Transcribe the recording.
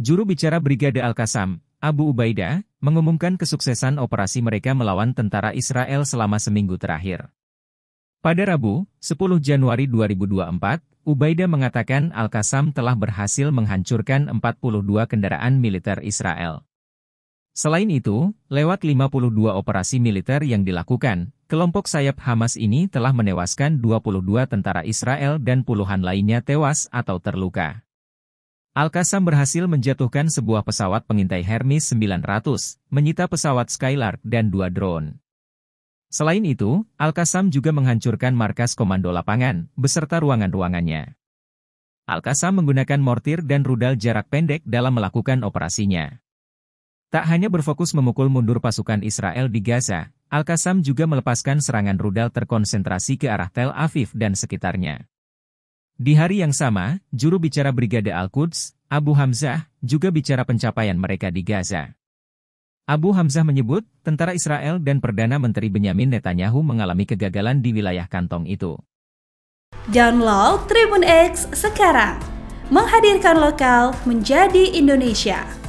Juru bicara Brigade Al-Qassam, Abu Ubaidah, mengumumkan kesuksesan operasi mereka melawan tentara Israel selama seminggu terakhir. Pada Rabu, 10 Januari 2024, Ubaidah mengatakan Al-Qassam telah berhasil menghancurkan 42 kendaraan militer Israel. Selain itu, lewat 52 operasi militer yang dilakukan, kelompok sayap Hamas ini telah menewaskan 22 tentara Israel dan puluhan lainnya tewas atau terluka. Alkasam berhasil menjatuhkan sebuah pesawat pengintai Hermes 900, menyita pesawat Skylark dan dua drone. Selain itu, Alkasam juga menghancurkan markas komando lapangan, beserta ruangan-ruangannya. Alkasam menggunakan mortir dan rudal jarak pendek dalam melakukan operasinya. Tak hanya berfokus memukul mundur pasukan Israel di Gaza, Al-Qassam juga melepaskan serangan rudal terkonsentrasi ke arah Tel Aviv dan sekitarnya. Di hari yang sama, juru bicara Brigade Al-Quds, Abu Hamzah, juga bicara pencapaian mereka di Gaza. Abu Hamzah menyebut, tentara Israel dan Perdana Menteri Benyamin Netanyahu mengalami kegagalan di wilayah kantong itu. Download Tribun X sekarang, menghadirkan lokal menjadi Indonesia.